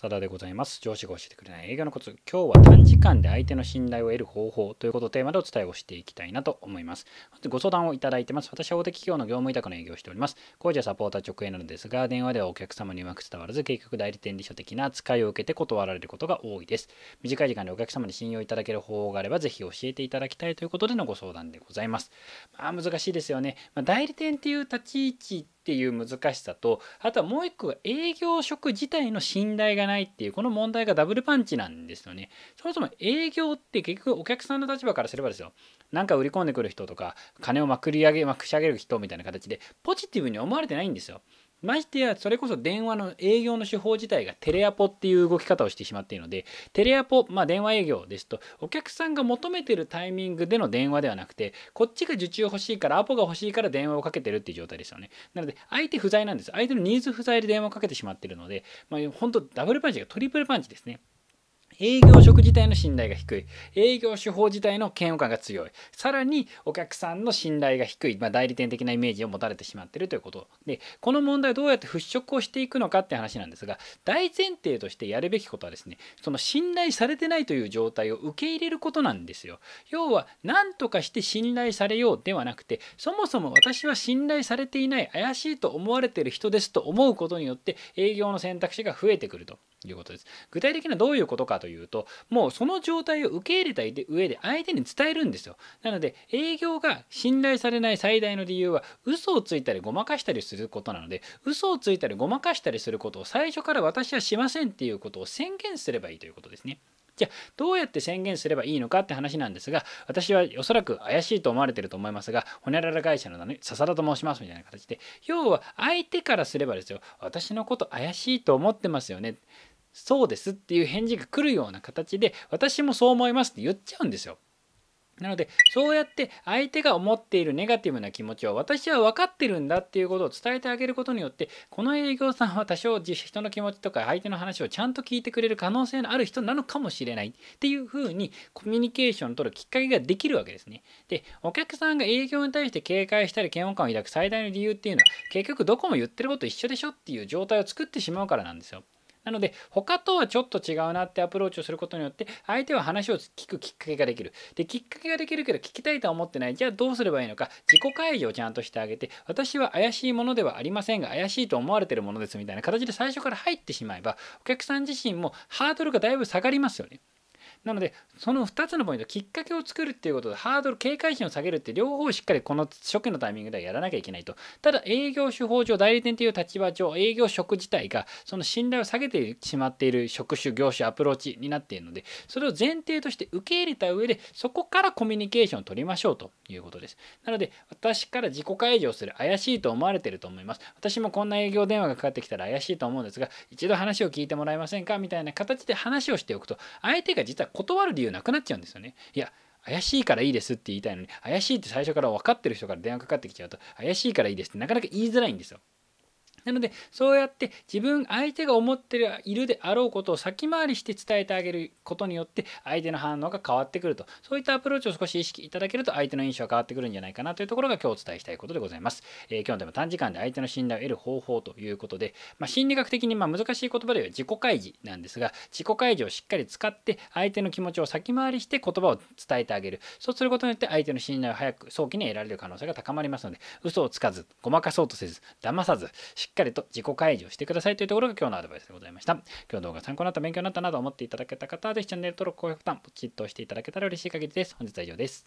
サだでございます。上司が教えてくれない営業のコツ。今日は短時間で相手の信頼を得る方法ということをテーマでお伝えをしていきたいなと思います。ご相談をいただいてます。私は大手企業の業務委託の営業をしております。工事やサポーター直営なのですが、電話ではお客様にうまく伝わらず、結局代理店理所的な扱いを受けて断られることが多いです。短い時間でお客様に信用いただける方法があれば、ぜひ教えていただきたいということでのご相談でございます。まあ難しいですよね。まあ、代理店っていう立ち位置っていう難しさとあとはもう一個が営業職自体の信頼がないっていうこの問題がダブルパンチなんですよねそもそも営業って結局お客さんの立場からすればですよなんか売り込んでくる人とか金をまくり上げまくし上げる人みたいな形でポジティブに思われてないんですよましてやそれこそ電話の営業の手法自体がテレアポっていう動き方をしてしまっているのでテレアポ、まあ、電話営業ですとお客さんが求めてるタイミングでの電話ではなくてこっちが受注欲しいからアポが欲しいから電話をかけてるっていう状態ですよねなので相手不在なんです相手のニーズ不在で電話をかけてしまっているので、まあ、本当ダブルパンチがトリプルパンチですね営業職自体の信頼が低い営業手法自体の嫌悪感が強いさらにお客さんの信頼が低い、まあ、代理店的なイメージを持たれてしまっているということでこの問題どうやって払拭をしていくのかって話なんですが大前提としてやるべきことはですねその信頼されてないという状態を受け入れることなんですよ要は何とかして信頼されようではなくてそもそも私は信頼されていない怪しいと思われている人ですと思うことによって営業の選択肢が増えてくるということです具体的にはどういうことかというともうその状態を受け入れた上で相手に伝えるんですよなので営業が信頼されない最大の理由は嘘をついたりごまかしたりすることなので嘘をついたりごまかしたりすることを最初から私はしませんっていうことを宣言すればいいということですねじゃあどうやって宣言すればいいのかって話なんですが私はおそらく怪しいと思われてると思いますがほにゃらら会社の笹田と申しますみたいな形で要は相手からすればですよ私のこと怪しいと思ってますよねそうですっていう返事が来るような形で私もそう思いますって言っちゃうんですよ。なのでそうやって相手が思っているネガティブな気持ちを私は分かってるんだっていうことを伝えてあげることによってこの営業さんは多少人の気持ちとか相手の話をちゃんと聞いてくれる可能性のある人なのかもしれないっていうふうにコミュニケーションを取るきっかけができるわけですね。でお客さんが営業に対して警戒したり嫌悪感を抱く最大の理由っていうのは結局どこも言ってること一緒でしょっていう状態を作ってしまうからなんですよ。なので他とはちょっと違うなってアプローチをすることによって相手は話を聞くきっかけができるできっかけができるけど聞きたいとは思ってないじゃあどうすればいいのか自己開示をちゃんとしてあげて私は怪しいものではありませんが怪しいと思われてるものですみたいな形で最初から入ってしまえばお客さん自身もハードルがだいぶ下がりますよねなのでその2つのポイントきっかけを作るっていうことでハードル警戒心を下げるって両方しっかりこの初期のタイミングではやらなきゃいけないとただ営業手法上代理店という立場上営業職自体がその信頼を下げてしまっている職種業種アプローチになっているのでそれを前提として受け入れた上でそこからコミュニケーションを取りましょうということですなので私から自己開示をする怪しいと思われてると思います私もこんな営業電話がかかってきたら怪しいと思うんですが一度話を聞いてもらえませんかみたいな形で話をしておくと相手が実は断る理由なくなっちゃうんですよね。いや怪しいからいいですって言いたいのに怪しいって最初から分かってる人から電話かかってきちゃうと怪しいからいいですってなかなか言いづらいんですよ。なのでそうやって自分相手が思っているであろうことを先回りして伝えてあげることによって相手の反応が変わってくるとそういったアプローチを少し意識いただけると相手の印象が変わってくるんじゃないかなというところが今日お伝えしたいことでございます。えー、今日のテーマ短時間で相手の信頼を得る方法ということで、まあ、心理学的にま難しい言葉では自己開示なんですが自己開示をしっかり使って相手の気持ちを先回りして言葉を伝えてあげるそうすることによって相手の信頼を早く早期に得られる可能性が高まりますので嘘をつかずごまかそうとせず騙さずしっっかりと自己開示をしてくださいというところが今日のアドバイスでございました。今日の動画参考になった、勉強になったなど思っていただけた方は、ぜひチャンネル登録、高評価ボタン、ポチッと押していただけたら嬉しい限りです。本日は以上です。